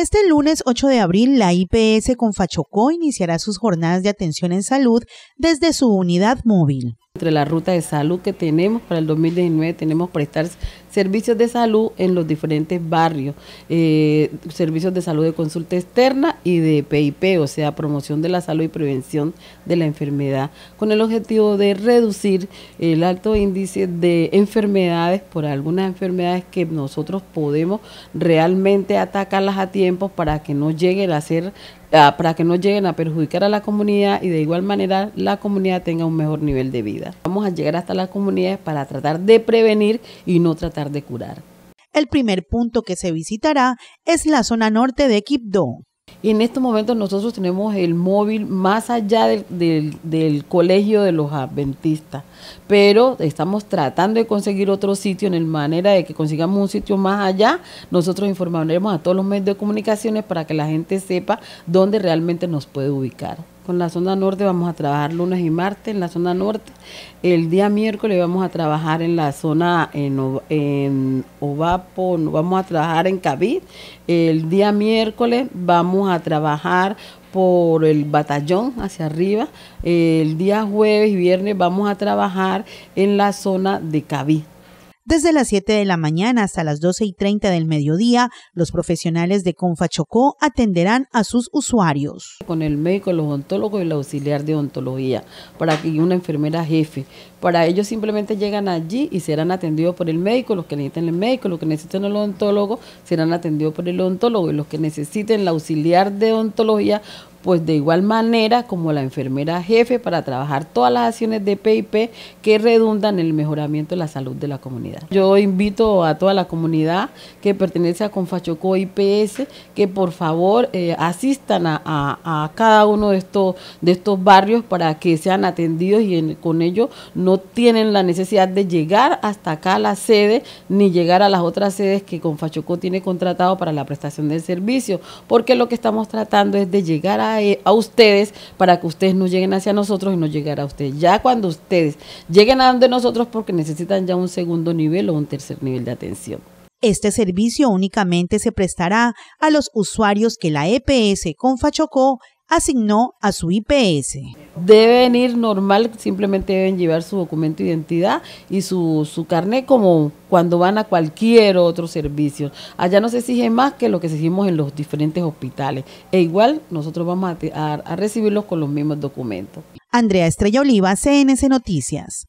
Este lunes 8 de abril, la IPS con Fachocó iniciará sus jornadas de atención en salud desde su unidad móvil. Entre la ruta de salud que tenemos para el 2019, tenemos prestar servicios de salud en los diferentes barrios, eh, servicios de salud de consulta externa y de PIP, o sea, promoción de la salud y prevención de la enfermedad, con el objetivo de reducir el alto índice de enfermedades por algunas enfermedades que nosotros podemos realmente atacarlas a tiempo para que no lleguen a ah, para que no lleguen a perjudicar a la comunidad y de igual manera la comunidad tenga un mejor nivel de vida. Vamos a llegar hasta las comunidades para tratar de prevenir y no tratar de curar. El primer punto que se visitará es la zona norte de Quibdó, en estos momentos nosotros tenemos el móvil más allá del, del, del, colegio de los adventistas, pero estamos tratando de conseguir otro sitio en el manera de que consigamos un sitio más allá. Nosotros informaremos a todos los medios de comunicaciones para que la gente sepa dónde realmente nos puede ubicar con la zona norte vamos a trabajar lunes y martes en la zona norte. El día miércoles vamos a trabajar en la zona en, en Ovapo, vamos a trabajar en Cavit. El día miércoles vamos a trabajar por el batallón hacia arriba. El día jueves y viernes vamos a trabajar en la zona de Cavit. Desde las 7 de la mañana hasta las 12 y 30 del mediodía, los profesionales de Chocó atenderán a sus usuarios. Con el médico, los ontólogos y el auxiliar de odontología, para que una enfermera jefe. Para ellos simplemente llegan allí y serán atendidos por el médico, los que necesiten el médico, los que necesiten el odontólogo, serán atendidos por el odontólogo y los que necesiten el auxiliar de odontología pues de igual manera como la enfermera jefe para trabajar todas las acciones de PIP que redundan en el mejoramiento de la salud de la comunidad. Yo invito a toda la comunidad que pertenece a Confachoco IPS que por favor eh, asistan a, cada uno de estos, de estos barrios para que sean atendidos y con ello no tienen la necesidad de llegar hasta acá a la sede ni llegar a las otras sedes que Confachoco tiene contratado para la prestación del servicio, porque lo que estamos tratando es de llegar a eh, a, ustedes para que ustedes no lleguen hacia nosotros y no llegar a ustedes. Ya cuando ustedes lleguen a donde nosotros porque necesitan ya un segundo nivel o un tercer nivel de atención. Este servicio únicamente se prestará a los usuarios que la EPS Confa asignó a su IPS. Deben ir normal, simplemente deben llevar su documento de identidad y su, su carnet como cuando van a cualquier otro servicio. Allá no se exige más que lo que exigimos en los diferentes hospitales. E igual nosotros vamos a, a recibirlos con los mismos documentos. Andrea Estrella Oliva, CNC Noticias.